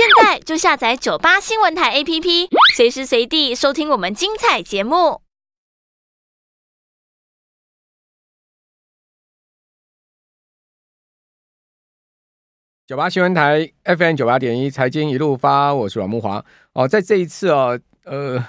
现在就下载九八新闻台 APP，随时随地收听我们精彩节目。九八新闻台 FM 九八点一，财经一路发，我是阮木华。哦，在这一次啊，呃，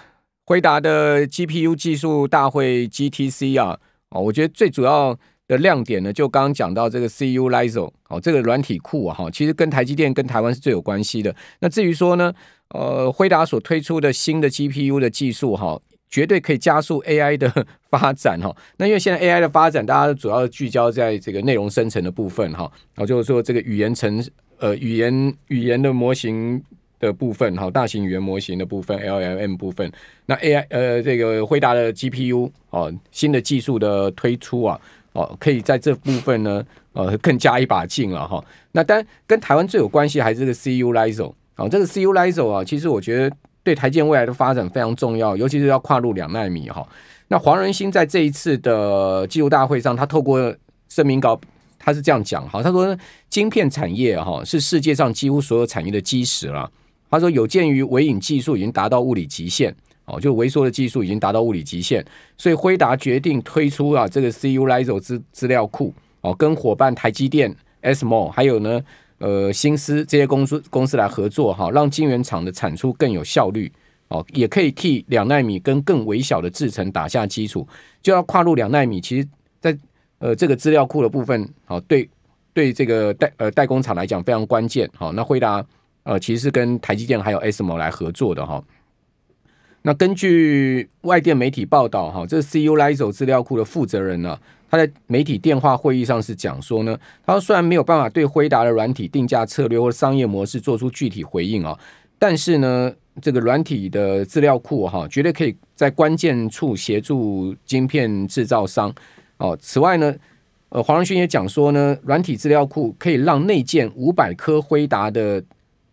回答的 GPU 技术大会 GTC 啊，哦，我觉得最主要。的亮点呢，就刚刚讲到这个 C U L I Z O，哦，这个软体库啊，哈，其实跟台积电、跟台湾是最有关系的。那至于说呢，呃，辉达所推出的新的 G P U 的技术，哈，绝对可以加速 A I 的发展，哈。那因为现在 A I 的发展，大家主要聚焦在这个内容生成的部分，哈，然后就是说这个语言层，呃，语言语言的模型的部分，哈，大型语言模型的部分 （L L M） 部分。那 A I，呃，这个辉达的 G P U，哦，新的技术的推出啊。哦，可以在这部分呢，呃，更加一把劲了哈。那当然，跟台湾最有关系还是这个 c u i z o 哦，这个 c u i z o 啊，其实我觉得对台建未来的发展非常重要，尤其是要跨入两纳米哈。那黄仁兴在这一次的技术大会上，他透过声明稿，他是这样讲哈，他说，晶片产业哈是世界上几乎所有产业的基石了。他说，有鉴于微影技术已经达到物理极限。哦，就微缩的技术已经达到物理极限，所以辉达决定推出啊这个 CU l i z o 资资料库哦，跟伙伴台积电、SMO，还有呢呃新思这些公司公司来合作哈，让晶圆厂的产出更有效率哦，也可以替两纳米跟更微小的制程打下基础，就要跨入两纳米，其实，在呃这个资料库的部分哦，对对这个代呃代工厂来讲非常关键好，那辉达呃其实是跟台积电还有 SMO 来合作的哈。那根据外电媒体报道，哈，这 C U L I z O 资料库的负责人呢，他在媒体电话会议上是讲说呢，他说虽然没有办法对辉达的软体定价策略或商业模式做出具体回应啊，但是呢，这个软体的资料库哈，绝对可以在关键处协助晶片制造商哦。此外呢，呃，黄仁勋也讲说呢，软体资料库可以让内建五百颗辉达的。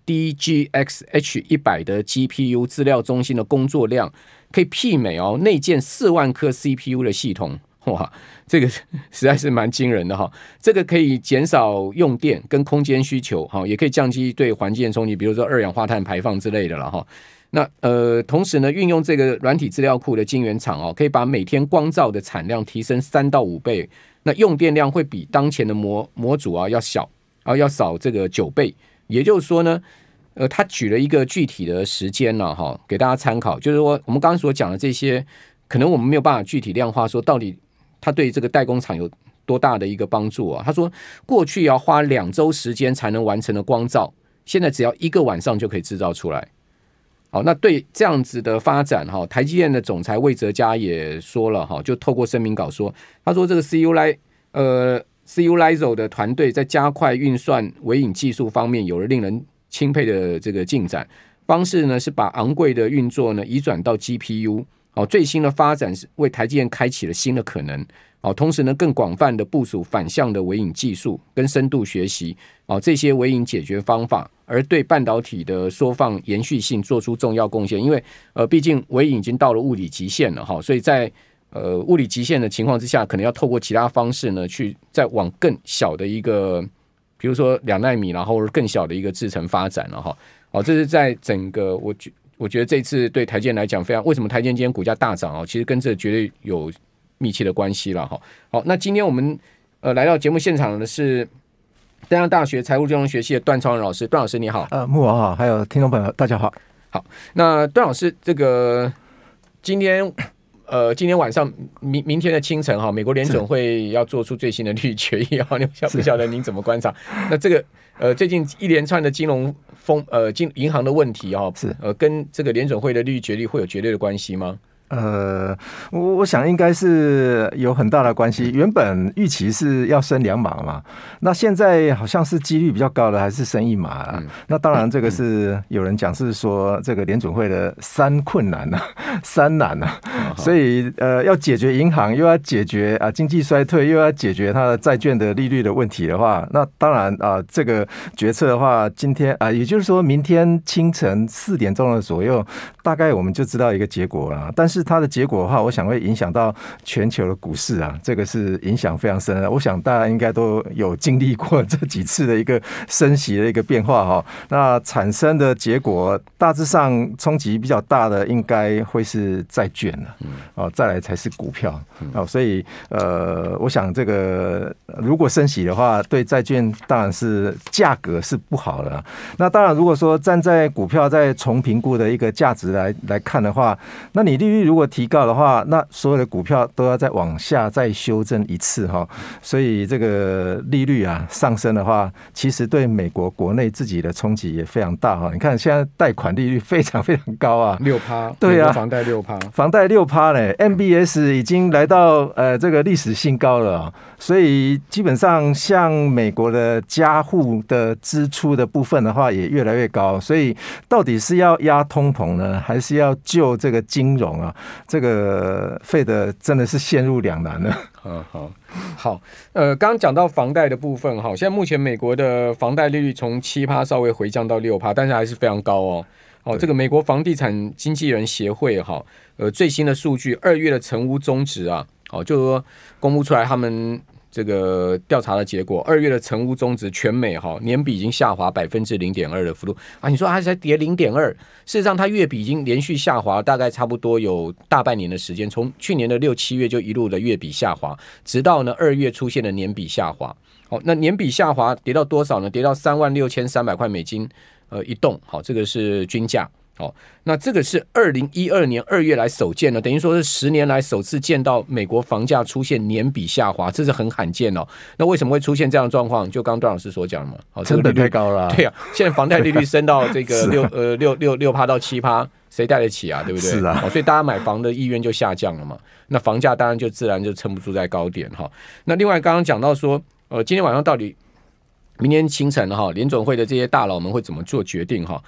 D G X H 一百的 G P U 资料中心的工作量可以媲美哦，内建四万颗 C P U 的系统，哇，这个 实在是蛮惊人的哈。这个可以减少用电跟空间需求哈，也可以降低对环境的冲击，比如说二氧化碳排放之类的了哈。那呃，同时呢，运用这个软体资料库的晶圆厂哦，可以把每天光照的产量提升三到五倍，那用电量会比当前的模模组啊要小，啊要少这个九倍。也就是说呢，呃，他举了一个具体的时间了。哈，给大家参考。就是说，我们刚刚所讲的这些，可能我们没有办法具体量化，说到底他对这个代工厂有多大的一个帮助啊？他说，过去要花两周时间才能完成的光照，现在只要一个晚上就可以制造出来。好，那对这样子的发展，哈，台积电的总裁魏哲嘉也说了，哈，就透过声明稿说，他说这个 CU 来，呃。c u l i z o 的团队在加快运算微影技术方面有了令人钦佩的这个进展。方式呢是把昂贵的运作呢移转到 GPU。哦，最新的发展是为台积电开启了新的可能。哦，同时呢更广泛的部署反向的微影技术跟深度学习。哦，这些微影解决方法而对半导体的缩放延续性做出重要贡献。因为呃，毕竟微影已经到了物理极限了哈，所以在呃，物理极限的情况之下，可能要透过其他方式呢，去再往更小的一个，比如说两纳米，然后更小的一个制程发展了哈。哦，这是在整个我觉，我觉得这次对台建来讲非常。为什么台建今天股价大涨啊？其实跟这绝对有密切的关系了哈。好，那今天我们呃来到节目现场的是中央大学财务金融学系的段超仁老师。段老师你好，呃，木王好，还有听众朋友大家好。好，那段老师这个今天。呃，今天晚上明明天的清晨哈，美国联总会要做出最新的利率决议哈，你晓不晓得您怎么观察？那这个呃，最近一连串的金融风呃金银行的问题哈，是呃跟这个联总会的利率决议会有绝对的关系吗？呃，我我想应该是有很大的关系。原本预期是要升两码嘛，那现在好像是几率比较高的，还是升一码？啊、那当然，这个是有人讲是说这个联准会的三困难呐，三难呐。所以呃，要解决银行又要解决啊经济衰退又要解决它的债券的利率的问题的话，那当然啊，这个决策的话，今天啊，也就是说明天清晨四点钟的左右，大概我们就知道一个结果了。但是是它的结果的话，我想会影响到全球的股市啊，这个是影响非常深的。我想大家应该都有经历过这几次的一个升息的一个变化哈，那产生的结果大致上冲击比较大的，应该会是债券了，哦，再来才是股票哦，所以呃，我想这个。如果升息的话，对债券当然是价格是不好的。那当然，如果说站在股票在重评估的一个价值来来看的话，那你利率如果提高的话，那所有的股票都要再往下再修正一次哈。所以这个利率啊上升的话，其实对美国国内自己的冲击也非常大哈。你看现在贷款利率非常非常高啊，六趴，对啊，房贷六趴，房贷六趴嘞，MBS 已经来到呃这个历史新高了，所以。基本上，像美国的家户的支出的部分的话，也越来越高，所以到底是要压通膨呢，还是要救这个金融啊？这个费的真的是陷入两难了。好好好，呃，刚讲到房贷的部分哈，现在目前美国的房贷利率从七趴稍微回降到六趴，但是还是非常高哦。哦，这个美国房地产经纪人协会哈，呃，最新的数据二月的成屋终值啊，哦，就是说公布出来他们。这个调查的结果，二月的成屋中值全美哈年比已经下滑百分之零点二的幅度啊！你说还才跌零点二，事实上它月比已经连续下滑，大概差不多有大半年的时间，从去年的六七月就一路的月比下滑，直到呢二月出现了年比下滑。好，那年比下滑跌到多少呢？跌到三万六千三百块美金呃一栋。好，这个是均价。哦，那这个是二零一二年二月来首见的，等于说是十年来首次见到美国房价出现年比下滑，这是很罕见哦。那为什么会出现这样的状况？就刚段老师所讲的嘛，哦，成本太高了，对啊，现在房贷利率升到这个 六呃六六六趴到七趴，谁贷得起啊？对不对？是啊，所以大家买房的意愿就下降了嘛，那房价当然就自然就撑不住在高点哈。那另外刚刚讲到说，呃，今天晚上到底明天清晨哈，联总会的这些大佬们会怎么做决定哈？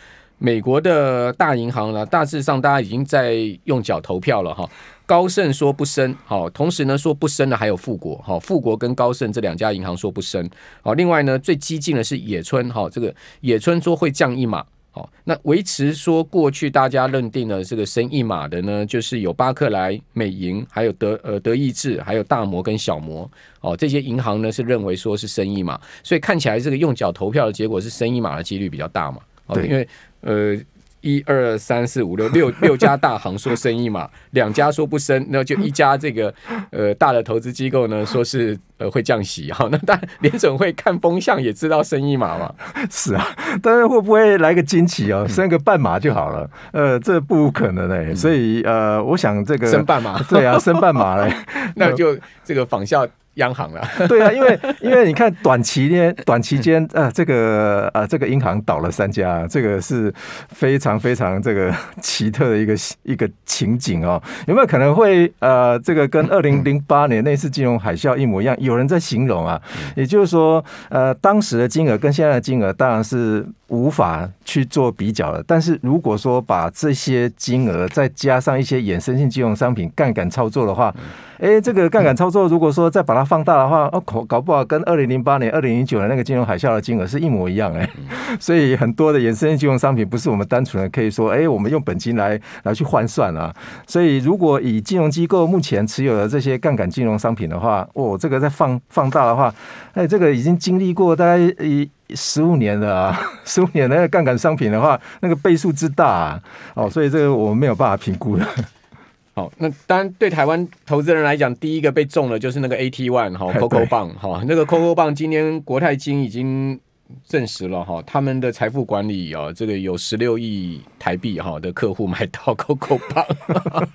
美国的大银行呢，大致上大家已经在用脚投票了哈。高盛说不升，好，同时呢说不升的还有富国哈，富国跟高盛这两家银行说不升。好，另外呢最激进的是野村哈，这个野村说会降一码。好，那维持说过去大家认定的这个升一码的呢，就是有巴克莱、美银，还有德呃德意志，还有大摩跟小摩哦，这些银行呢是认为说是升一码，所以看起来这个用脚投票的结果是升一码的几率比较大嘛。哦，因为。呃，一二三四五六六 六家大行说升一码，两家说不升，那就一家这个呃大的投资机构呢，说是呃会降息。好，那但联准会看风向也知道升一码嘛？是啊，但是会不会来个惊奇哦？升个半码就好了。呃，这不可能哎。所以呃，我想这个升半码，对啊，升半码嘞，那就这个仿效。央行了，对啊，因为因为你看短期呢，短期间啊，这个啊，这个银行倒了三家，这个是非常非常这个 奇特的一个一个情景哦。有没有可能会呃，这个跟二零零八年那次金融海啸一模一样？有人在形容啊，也就是说，呃，当时的金额跟现在的金额当然是。无法去做比较了。但是如果说把这些金额再加上一些衍生性金融商品杠杆操作的话，哎，这个杠杆操作如果说再把它放大的话，哦，搞搞不好跟二零零八年、二零零九年那个金融海啸的金额是一模一样哎。所以很多的衍生性金融商品不是我们单纯的可以说，哎，我们用本金来来去换算啊。所以如果以金融机构目前持有的这些杠杆金融商品的话，哦，这个再放放大的话，哎，这个已经经历过大概一。十五年的啊，十五年那个杠杆商品的话，那个倍数之大啊，哦，所以这个我们没有办法评估的。好，那当然对台湾投资人来讲，第一个被中的就是那个 AT One 好，Coco 棒好，那个 Coco 棒今天国泰金已经。证实了哈，他们的财富管理哦，这个有十六亿台币哈的客户买到 COCO 棒，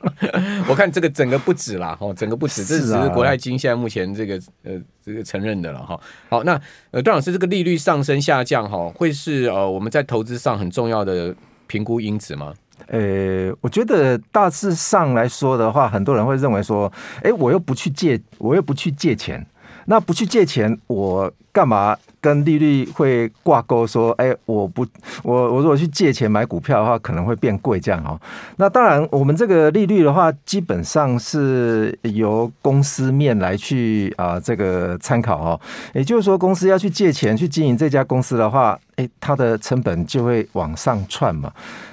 我看这个整个不止啦哈，整个不止，这只是国泰金现在目前这个呃这个承认的了哈。好，那呃，段老师，这个利率上升下降哈，会是呃我们在投资上很重要的评估因子吗？呃，我觉得大致上来说的话，很多人会认为说，哎，我又不去借，我又不去借钱，那不去借钱，我干嘛？跟利率会挂钩，说，哎，我不，我我如果去借钱买股票的话，可能会变贵，这样哦。那当然，我们这个利率的话，基本上是由公司面来去啊，这个参考哦。也就是说，公司要去借钱去经营这家公司的话，哎，它的成本就会往上窜嘛。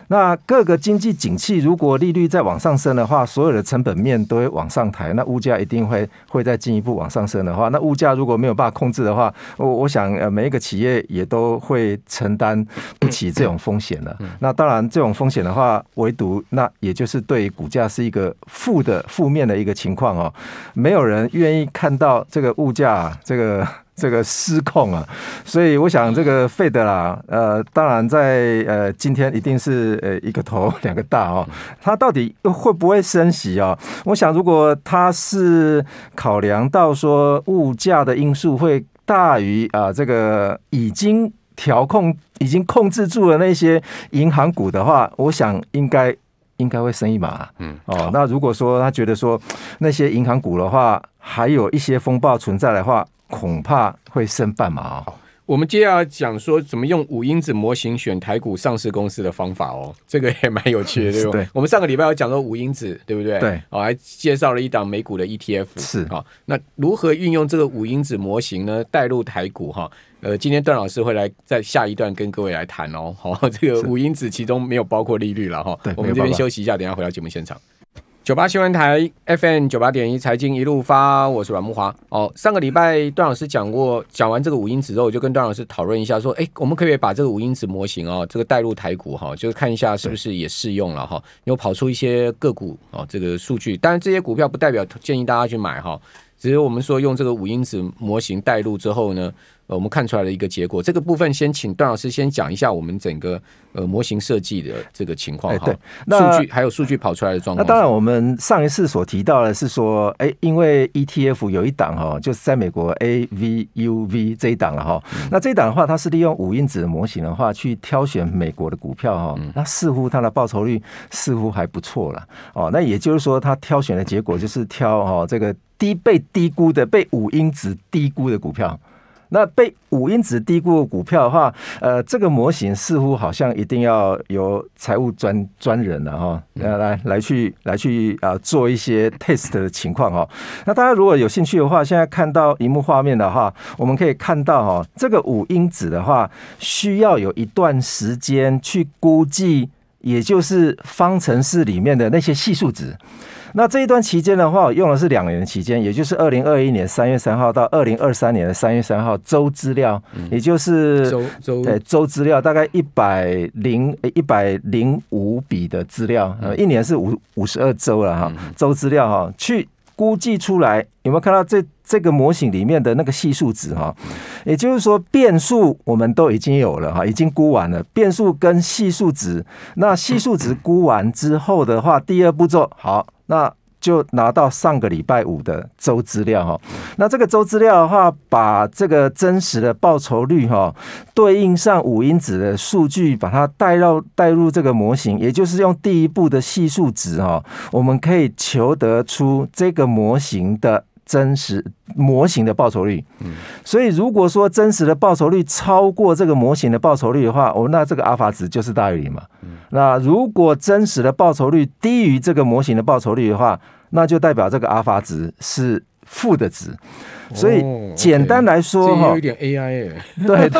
那各个经济景气，如果利率再往上升的话，所有的成本面都会往上抬，那物价一定会会再进一步往上升的话，那物价如果没有办法控制的话，我我想。呃，每一个企业也都会承担不起这种风险的。那当然，这种风险的话，唯独那也就是对股价是一个负的、负面的一个情况哦。没有人愿意看到这个物价、这个这个失控啊。所以，我想这个费德拉，呃，当然在呃今天一定是呃一个头两个大哦。他到底会不会升息哦？我想，如果他是考量到说物价的因素会。大于啊，这个已经调控、已经控制住了那些银行股的话，我想应该应该会升一码，嗯，哦，那如果说他觉得说那些银行股的话还有一些风暴存在的话，恐怕会升半码。我们接下来讲说怎么用五因子模型选台股上市公司的方法哦，这个也蛮有趣的，对吧？我们上个礼拜有讲到五因子，对不对？对，我还介绍了一档美股的 ETF。是哈，那如何运用这个五因子模型呢？带入台股哈，呃，今天段老师会来在下一段跟各位来谈哦。好，这个五因子其中没有包括利率了哈。我们这边休息一下，等下回到节目现场。九八新闻台 FM 九八点一财经一路发，我是阮木华。哦，上个礼拜段老师讲过，讲完这个五因子之后，我就跟段老师讨论一下，说，哎，我们可不可以把这个五因子模型哦，这个带入台股哈，就是看一下是不是也适用了哈。又跑出一些个股哦，这个数据，当然这些股票不代表建议大家去买哈，只是我们说用这个五因子模型带入之后呢。呃，我们看出来的一个结果，这个部分先请段老师先讲一下我们整个呃模型设计的这个情况哈，数据还有数据跑出来的状。那当然，我们上一次所提到的是说，哎，因为 ETF 有一档哈，就是在美国 AVUV 这一档了哈。那这一档的话，它是利用五因子模型的话去挑选美国的股票哈。那似乎它的报酬率似乎还不错了哦。那也就是说，它挑选的结果就是挑哈这个低被低估的、被五因子低估的股票。那被五因子低估股票的话，呃，这个模型似乎好像一定要由财务专专人了哈，来来来去来去啊，做一些 test 的情况哈，那大家如果有兴趣的话，现在看到荧幕画面的话，我们可以看到哈，这个五因子的话，需要有一段时间去估计，也就是方程式里面的那些系数值。那这一段期间的话，我用的是两年期间，也就是二零二一年三月三号到二零二三年的三月三号周资料，也就是周周对周资料大概一百零一百零五笔的资料，一年是五五十二周了哈，周资料哈，去估计出来有没有看到这这个模型里面的那个系数值哈？也就是说，变数我们都已经有了哈，已经估完了变数跟系数值，那系数值 估完之后的话，第二步骤好。那就拿到上个礼拜五的周资料哈，那这个周资料的话，把这个真实的报酬率哈，对应上五因子的数据，把它带到带入这个模型，也就是用第一步的系数值哈，我们可以求得出这个模型的真实模型的报酬率。嗯，所以如果说真实的报酬率超过这个模型的报酬率的话，哦，那这个阿法值就是大于零嘛。嗯。那如果真实的报酬率低于这个模型的报酬率的话，那就代表这个阿尔法值是负的值。所以简单来说，哈，有点 AI 哎。对，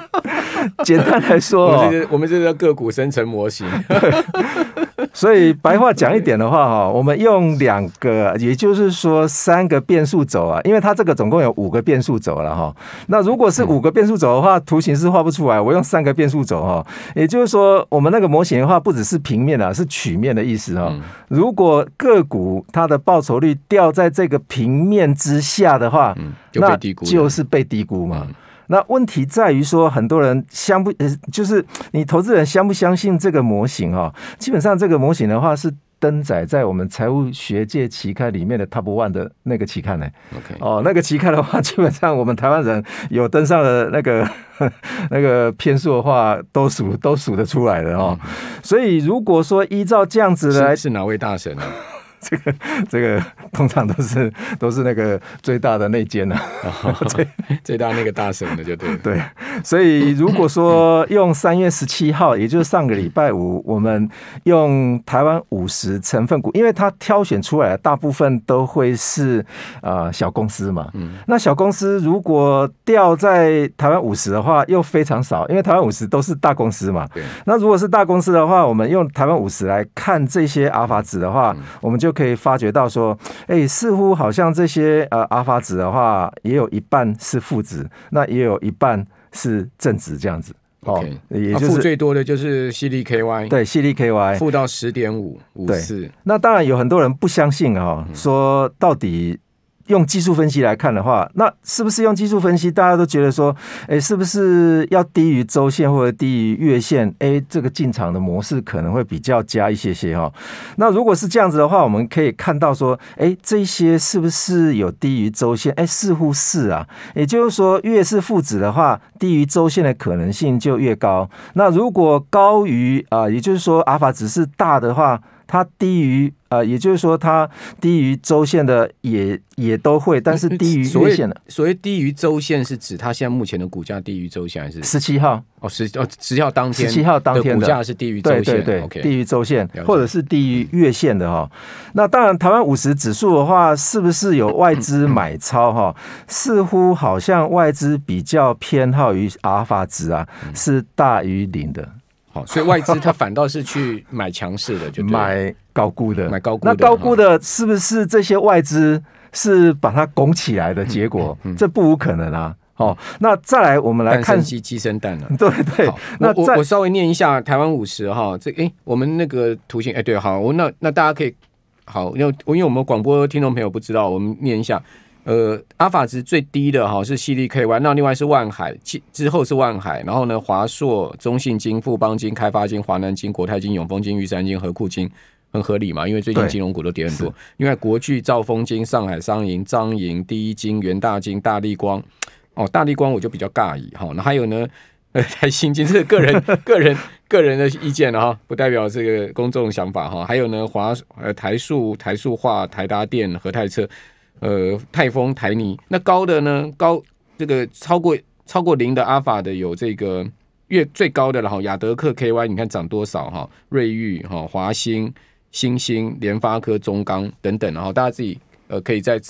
简单来说，我们这我们这叫个股生成模型。所以白话讲一点的话哈，我们用两个，也就是说三个变数轴啊，因为它这个总共有五个变数轴了哈。那如果是五个变数轴的话，图形是画不出来。我用三个变数轴哈，也就是说我们那个模型的话，不只是平面啊，是曲面的意思哈。如果个股它的报酬率掉在这个平面之下的话，那就是被低估嘛。那问题在于说，很多人相不呃，就是你投资人相不相信这个模型哦？基本上这个模型的话是登载在我们财务学界期刊里面的 Top One 的那个期刊呢。OK，哦，那个期刊的话，基本上我们台湾人有登上的那个 那个篇数的话，都数都数得出来的哦。所以如果说依照这样子的，是哪位大神呢？这个这个通常都是都是那个最大的内奸啊，最 最大那个大神的就对。对，所以如果说用三月十七号，也就是上个礼拜五，我们用台湾五十成分股，因为它挑选出来的大部分都会是呃小公司嘛。嗯。那小公司如果掉在台湾五十的话，又非常少，因为台湾五十都是大公司嘛。对。那如果是大公司的话，我们用台湾五十来看这些阿尔法子的话，我们就。就可以发觉到说，哎，似乎好像这些呃，阿法值的话，也有一半是负值，那也有一半是正值，这样子。哦，也就是最多的就是 C D K Y。对，C D K Y 负到十点五五四。那当然有很多人不相信啊，说到底。用技术分析来看的话，那是不是用技术分析，大家都觉得说，哎，是不是要低于周线或者低于月线？哎，这个进场的模式可能会比较加一些些哈。那如果是这样子的话，我们可以看到说，哎，这些是不是有低于周线？哎，似乎是啊。也就是说，越是负值的话，低于周线的可能性就越高。那如果高于啊，也就是说阿尔法值是大的话。它低于呃，也就是说，它低于周线的也也都会，但是低于月线的。所谓低于周线是指它现在目前的股价低于周线还是？十七号哦，十哦，十七号当天，十七号当天股价是低于周线，对对对，低于周线，或者是低于月线的哈。那当然，台湾五十指数的话，是不是有外资买超哈？似乎好像外资比较偏好于阿尔法值啊，是大于零的。所以外资它反倒是去买强势的，就买高估的，买高估的。那高估的是不是这些外资是把它拱起来的结果？这不无可能啊！哦，那再来我们来看鸡生蛋了。对 对，那我我稍微念一下台湾五十哈，这哎，我们那个图形哎，对，好，我那那大家可以好，因为因为我们广播听众朋友不知道，我们念一下。呃，阿法值最低的哈是西 d K 玩，那另外是万海，之之后是万海，然后呢华硕、中信金、富邦金、开发金、华南金、国泰金、永丰金、玉山金、和库金，很合理嘛？因为最近金融股都跌很多。另外国巨、兆丰金、上海商银、张银、第一金、元大金、大立光，哦，大立光我就比较尬意哈。那还有呢，台 新金，这是个人、个人、个人的意见了哈，不代表这个公众想法哈。还有呢，华呃台塑、台塑化、台达电、和泰车。呃，泰丰、台泥，那高的呢？高这个超过超过零的阿尔法的有这个月最高的，了哈，亚德克 KY，你看涨多少哈？瑞昱哈、华星、星星、联发科、中钢等等，然后大家自己呃可以在，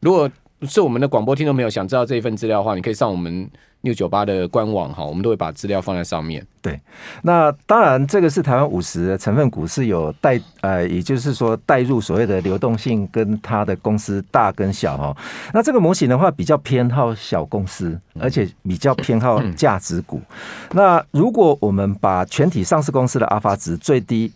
如果是我们的广播听众朋友想知道这一份资料的话，你可以上我们。六九八的官网哈，我们都会把资料放在上面。对，那当然这个是台湾五十成分股是有带呃，也就是说带入所谓的流动性跟它的公司大跟小哈。那这个模型的话比较偏好小公司，而且比较偏好价值股。那如果我们把全体上市公司的阿尔法值最低。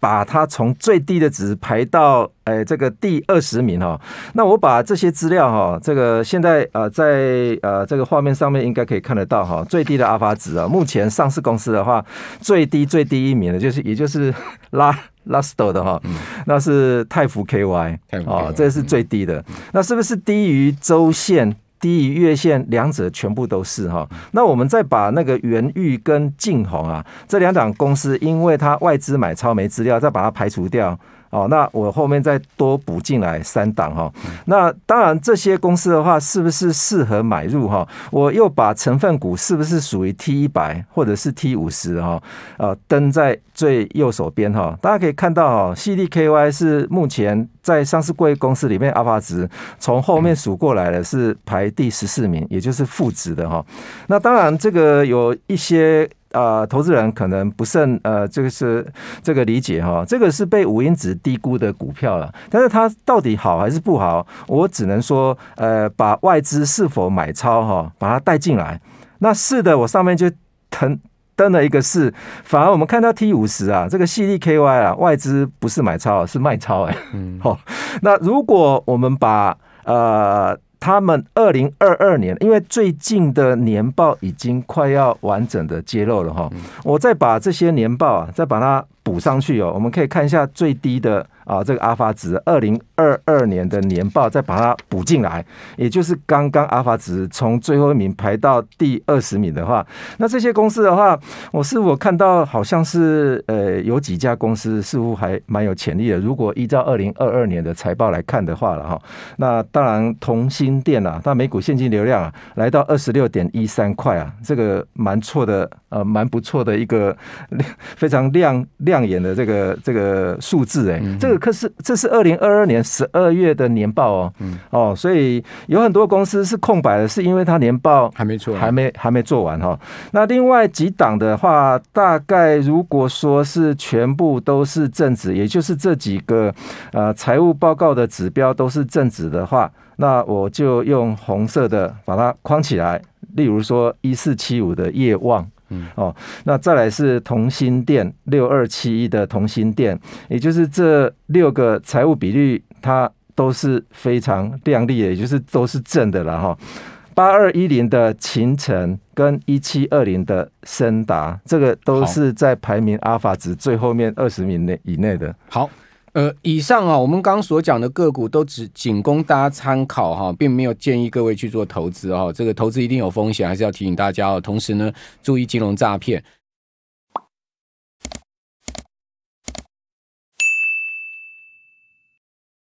把它从最低的值排到，哎，这个第二十名哈。那我把这些资料哈，这个现在呃在呃这个画面上面应该可以看得到哈。最低的阿法值啊，目前上市公司的话，最低最低一名的，就是也就是拉拉斯特的哈，那是泰福 KY 啊，这是最低的。那是不是低于周线？低于月线，两者全部都是哈。那我们再把那个元玉跟晋宏啊这两档公司，因为它外资买超没资料，再把它排除掉。哦，那我后面再多补进来三档哈。那当然，这些公司的话，是不是适合买入哈？我又把成分股是不是属于 T 一百或者是 T 五十哈？呃，登在最右手边哈，大家可以看到哦，CDKY 是目前在上市贵公司里面阿法值从后面数过来的是排第十四名，也就是负值的哈。那当然，这个有一些。啊，投资人可能不甚呃，这个是这个理解哈，这个是被五因子低估的股票了，但是它到底好还是不好，我只能说呃，把外资是否买超哈，把它带进来。那是的，我上面就腾登了一个是，反而我们看到 T 五十啊，这个 C D KY 啊，外资不是买超是卖超哎，好，那如果我们把呃。他们二零二二年，因为最近的年报已经快要完整的揭露了哈，我再把这些年报啊，再把它补上去哦，我们可以看一下最低的。啊，这个阿法值二零二二年的年报再把它补进来，也就是刚刚阿法值从最后一名排到第二十名的话，那这些公司的话，我是我看到好像是呃有几家公司似乎还蛮有潜力的。如果依照二零二二年的财报来看的话了哈，那当然同心店啊，它每股现金流量啊来到二十六点一三块啊，这个蛮错的呃蛮不错的一个非常亮亮眼的这个这个数字哎，这个。可是这是二零二二年十二月的年报哦，嗯，哦，所以有很多公司是空白的，是因为它年报还没做，还没还没做完哈。那另外几档的话，大概如果说是全部都是正值，也就是这几个呃财务报告的指标都是正值的话，那我就用红色的把它框起来。例如说一四七五的业望。嗯，哦，那再来是同心店六二七一的同心店，也就是这六个财务比率，它都是非常亮丽的，也就是都是正的了哈。八二一零的秦城跟一七二零的森达，这个都是在排名阿法值最后面二十名内以内的。好。呃，以上啊，我们刚所讲的个股都只仅供大家参考哈，并没有建议各位去做投资哦。这个投资一定有风险，还是要提醒大家哦。同时呢，注意金融诈骗。